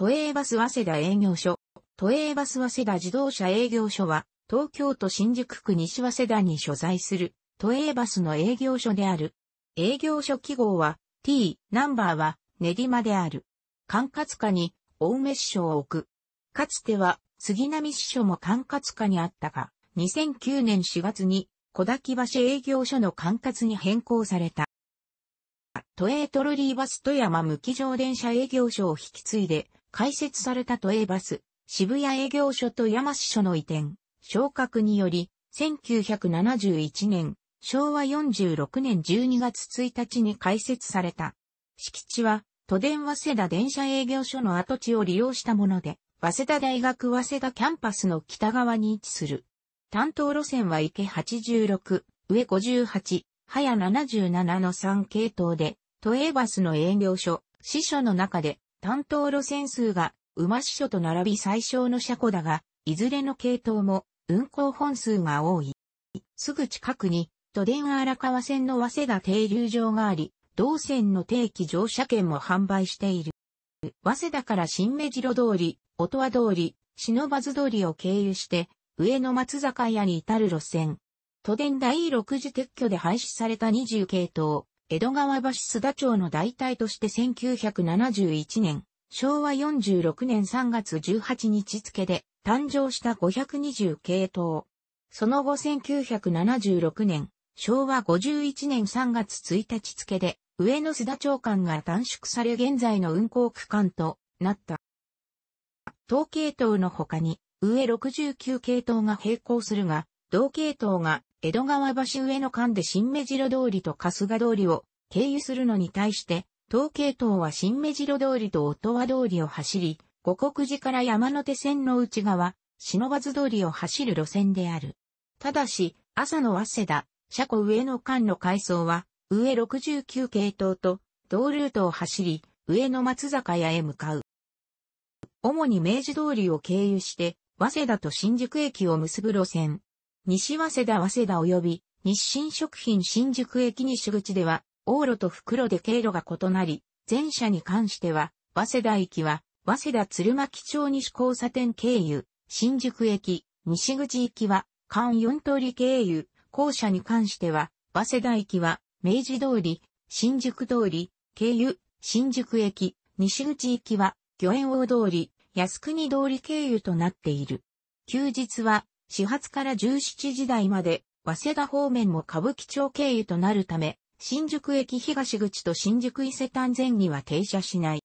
都営バス早稲田営業所、都営バス早稲田自動車営業所は、東京都新宿区西早稲田に所在する、都営バスの営業所である。営業所記号は、T、ナンバーは、練馬である。管轄下に、青梅支所を置く。かつては、杉並支所も管轄下にあったが、2009年4月に、小滝橋営業所の管轄に変更された。都営トロリーバス富山無機乗電車営業所を引き継いで、開設された都営バス、渋谷営業所と山市所の移転、昇格により、1971年、昭和46年12月1日に開設された。敷地は、都電早稲田電車営業所の跡地を利用したもので、早稲田大学早稲田キャンパスの北側に位置する。担当路線は池86、上58、早77の3系統で、都営バスの営業所、支所の中で担当路線数が馬支所と並び最小の車庫だが、いずれの系統も運行本数が多い。すぐ近くに都電荒川線の早稲田停留場があり、同線の定期乗車券も販売している。早稲田から新目白通り、音羽通り、忍ばず通りを経由して、上野松坂屋に至る路線。都電第6次撤去で廃止された20系統、江戸川橋須田町の代替として1971年、昭和46年3月18日付で誕生した520系統。その後1976年、昭和51年3月1日付で、上野須田町間が短縮され現在の運行区間となった。当系統の他に、上69系統が並行するが、同系統が江戸川橋上の間で新目白通りと春日通りを経由するのに対して、東京東は新目白通りと音羽通りを走り、五国寺から山手線の内側、忍ばず通りを走る路線である。ただし、朝の早稲田、車庫上の間の階層は、上69系統と、同ルートを走り、上の松坂屋へ向かう。主に明治通りを経由して、早稲田と新宿駅を結ぶ路線。西早稲田早稲田及び日清食品新宿駅西口では、往路と袋で経路が異なり、前者に関しては、早稲田駅は、早稲田鶴巻町西交差点経由、新宿駅、西口行きは、関4通り経由、校舎に関しては、早稲田駅は、明治通り、新宿通り、経由、新宿駅、西口行きは、御苑大通り、靖国通り経由となっている。休日は、始発から17時台まで、早稲田方面も歌舞伎町経由となるため、新宿駅東口と新宿伊勢丹前には停車しない。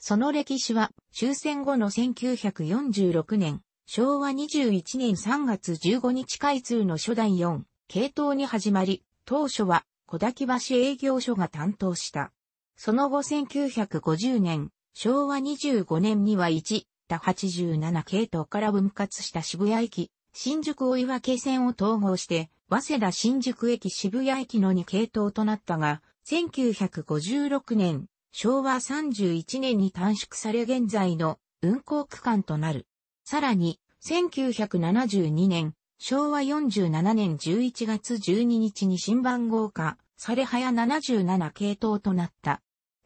その歴史は終戦後の1946年、昭和21年3月15日開通の初代4系統に始まり、当初は小滝橋営業所が担当した。その後1950年、昭和25年には1、87系統から分割した渋谷駅新宿追分線を統合して、早稲田新宿駅渋谷駅の2系統となったが、1956年、昭和31年に短縮され現在の運行区間となる。さらに、1972年、昭和47年11月12日に新番号化、され早77系統となった。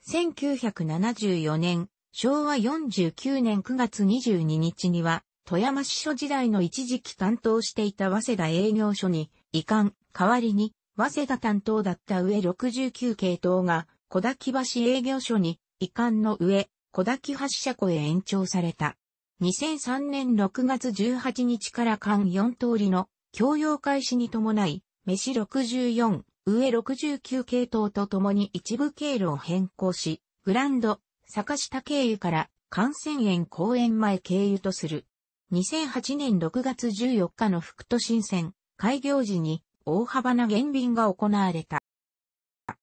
1974年、昭和49年9月22日には、富山支所時代の一時期担当していた早稲田営業所に移管、代わりに、早稲田担当だった上69系統が、小滝橋営業所に移管の上、小滝橋車庫へ延長された。2003年6月18日から間4通りの共用開始に伴い、飯64、上69系統と共に一部経路を変更し、グランド、坂下経由から幹線園公園前経由とする。2008年6月14日の福都新線開業時に大幅な減便が行われた。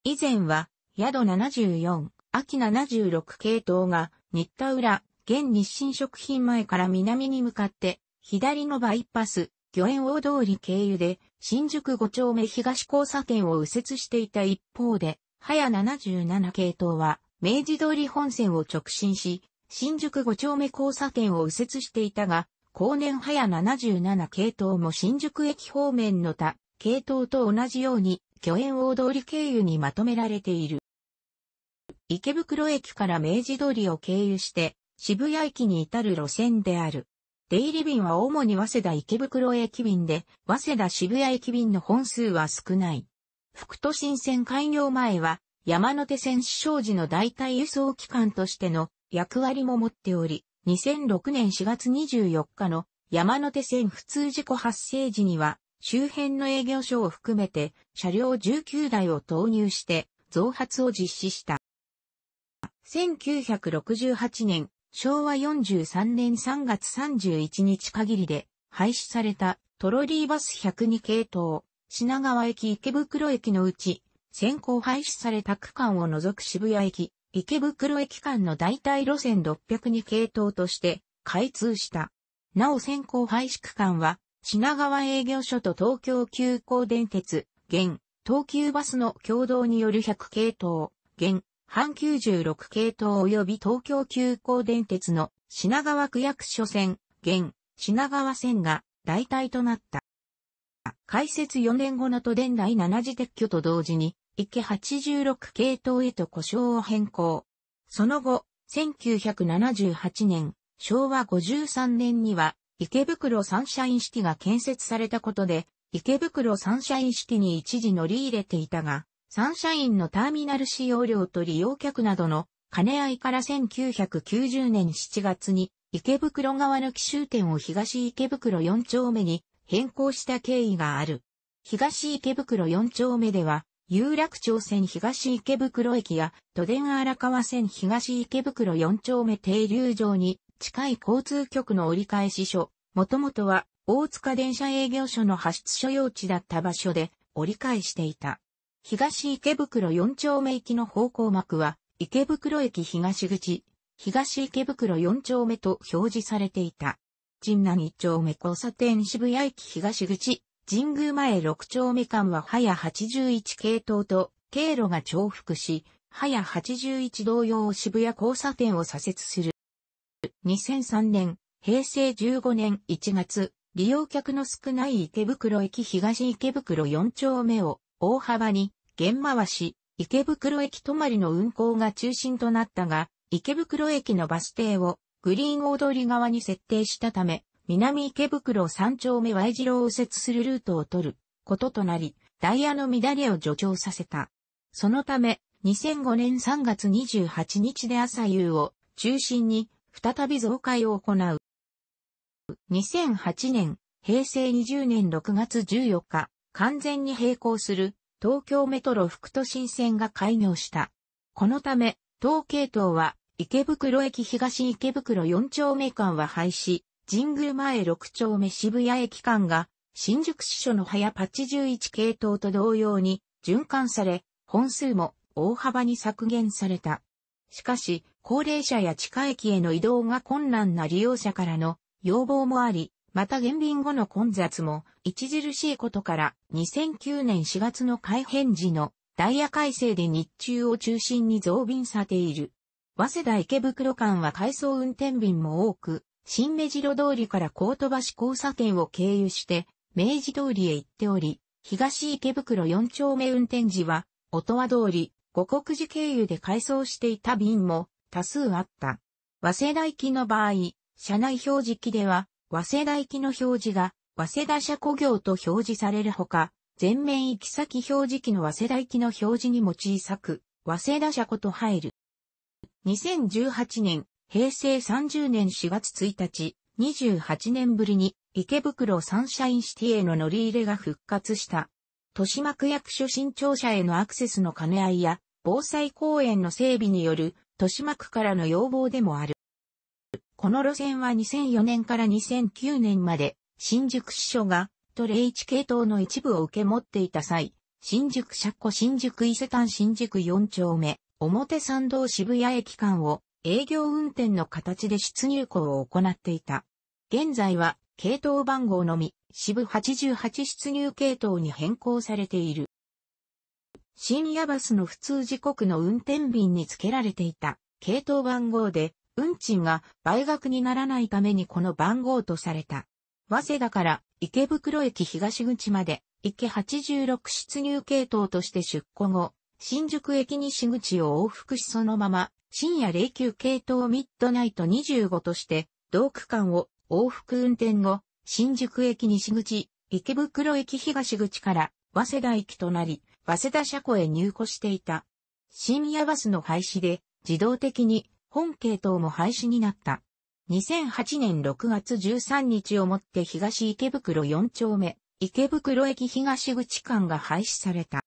以前は宿74、秋76系統が新田浦、現日清食品前から南に向かって左のバイパス、漁園大通り経由で新宿五丁目東交差点を右折していた一方で、早77系統は明治通り本線を直進し、新宿五丁目交差点を右折していたが、後年早77系統も新宿駅方面の他、系統と同じように、巨円大通り経由にまとめられている。池袋駅から明治通りを経由して、渋谷駅に至る路線である。出入り便は主に早稲田池袋駅便で、早稲田渋谷駅便の本数は少ない。副都心線開業前は、山手線市障時の代替輸送機関としての役割も持っており、2006年4月24日の山手線普通事故発生時には、周辺の営業所を含めて車両19台を投入して増発を実施した。1968年、昭和43年3月31日限りで廃止されたトロリーバス102系統、品川駅池袋駅のうち、先行廃止された区間を除く渋谷駅、池袋駅間の代替路線602系統として開通した。なお先行廃止区間は品川営業所と東京急行電鉄、現、東急バスの共同による100系統、現、阪96系統及び東京急行電鉄の品川区役所線、現、品川線が代替となった。開設4年後の都電第7次撤去と同時に、池86系統へと故障を変更。その後、1978年、昭和53年には、池袋サンシャインシティが建設されたことで、池袋サンシャインシティに一時乗り入れていたが、サンシャインのターミナル使用料と利用客などの兼ね合いから1990年7月に池袋側の奇襲店を東池袋4丁目に変更した経緯がある。東池袋4丁目では有楽町線東池袋駅や都電荒川線東池袋4丁目停留場に近い交通局の折り返し所、もともとは大塚電車営業所の発出所用地だった場所で折り返していた。東池袋4丁目行きの方向幕は池袋駅東口、東池袋4丁目と表示されていた。神南1丁目交差点渋谷駅東口、神宮前6丁目間は早81系統と経路が重複し、早81同様渋谷交差点を左折する。2003年、平成15年1月、利用客の少ない池袋駅東池袋4丁目を大幅に現回し、池袋駅止まりの運行が中心となったが、池袋駅のバス停をグリーン踊り側に設定したため、南池袋三丁目 Y 字路を右折するルートを取ることとなり、ダイヤの乱れを助長させた。そのため、2005年3月28日で朝夕を中心に再び増改を行う。2008年、平成20年6月14日、完全に並行する東京メトロ副都心線が開業した。このため、東系統は池袋駅東池袋4丁目間は廃止、神宮前六丁目渋谷駅間が、新宿支所の早81系統と同様に循環され、本数も大幅に削減された。しかし、高齢者や地下駅への移動が困難な利用者からの要望もあり、また減便後の混雑も著しいことから2009年4月の改変時のダイヤ改正で日中を中心に増便されている。早稲田池袋間は回送運転便も多く、新目白通りから高飛橋交差点を経由して、明治通りへ行っており、東池袋4丁目運転時は、音羽通り、五国寺経由で改装していた便も多数あった。早稲田行きの場合、車内表示機では、早稲田行きの表示が、早稲田車庫業と表示されるほか、全面行き先表示機の早稲田行きの表示にも小さく、早稲田車庫と入る。2018年、平成30年4月1日、28年ぶりに池袋サンシャインシティへの乗り入れが復活した。豊島区役所新庁舎へのアクセスの兼ね合いや、防災公園の整備による、豊島区からの要望でもある。この路線は2004年から2009年まで、新宿支所が、都イ一系統の一部を受け持っていた際、新宿車庫新宿伊勢丹新宿4丁目、表参道渋谷駅間を営業運転の形で出入港を行っていた。現在は、系統番号のみ、支部88出入系統に変更されている。深夜バスの普通時刻の運転便に付けられていた系統番号で、運賃が倍額にならないためにこの番号とされた。早稲田から池袋駅東口まで、池86出入系統として出庫後、新宿駅西口を往復しそのまま深夜09系統ミッドナイト25として、同区間を往復運転後、新宿駅西口、池袋駅東口から早稲田駅となり、早稲田車庫へ入庫していた。深夜バスの廃止で、自動的に本系統も廃止になった。2008年6月13日をもって東池袋4丁目、池袋駅東口間が廃止された。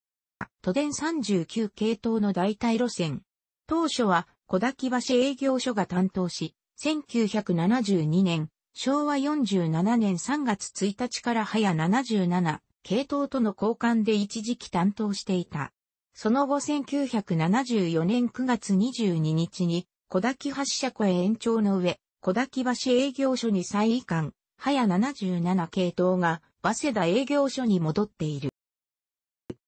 都電39系統の代替路線。当初は小滝橋営業所が担当し、1972年、昭和47年3月1日から早77系統との交換で一時期担当していた。その後1974年9月22日に、小滝橋車庫へ延長の上、小滝橋営業所に再移管、早77系統が、早稲田営業所に戻っている。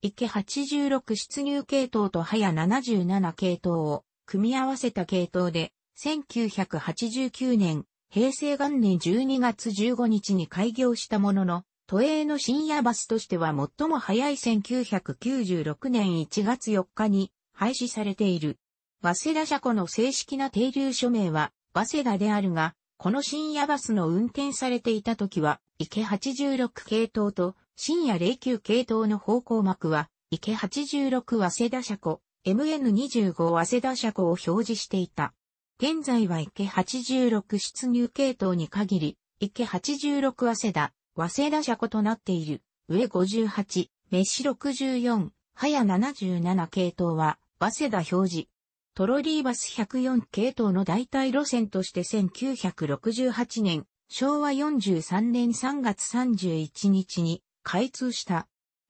池86出入系統と早77系統を組み合わせた系統で、1989年、平成元年12月15日に開業したものの、都営の深夜バスとしては最も早い1996年1月4日に廃止されている。早稲田車庫の正式な停留署名は、早稲田であるが、この深夜バスの運転されていた時は、池86系統と深夜09系統の方向幕は、池86早稲田車庫、MN25 早稲田車庫を表示していた。現在は池86出入系統に限り、池86早稲田、早稲田車庫となっている、上58、飯64、早77系統は、早稲田表示。トロリーバス104系統の代替路線として1968年、昭和43年3月31日に開通した。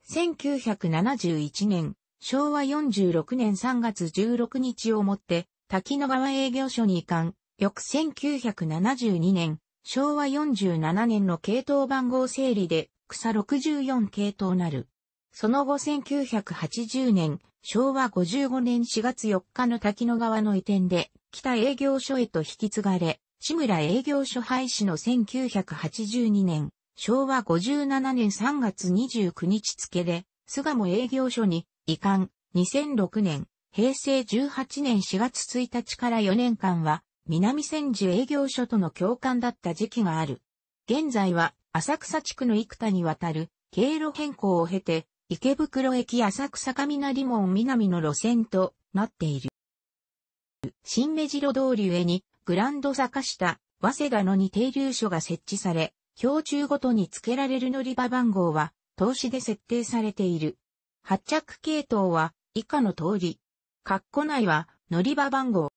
1971年、昭和46年3月16日をもって、滝野川営業所に移管、翌1972年、昭和47年の系統番号整理で、草64系統なる。その後1980年、昭和55年4月4日の滝野川の移転で、北営業所へと引き継がれ、志村営業所廃止の1982年、昭和57年3月29日付で、菅も営業所に移管、2006年、平成18年4月1日から4年間は、南千住営業所との共感だった時期がある。現在は、浅草地区の幾多にわたる、経路変更を経て、池袋駅浅草雷門南の路線となっている。新目白通り上に、グランド坂下、早稲田のに停留所が設置され、標柱ごとに付けられる乗り場番号は、投資で設定されている。発着系統は以下の通り。括弧内は乗り場番号。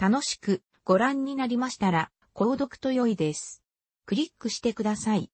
楽しくご覧になりましたら、購読と良いです。クリックしてください。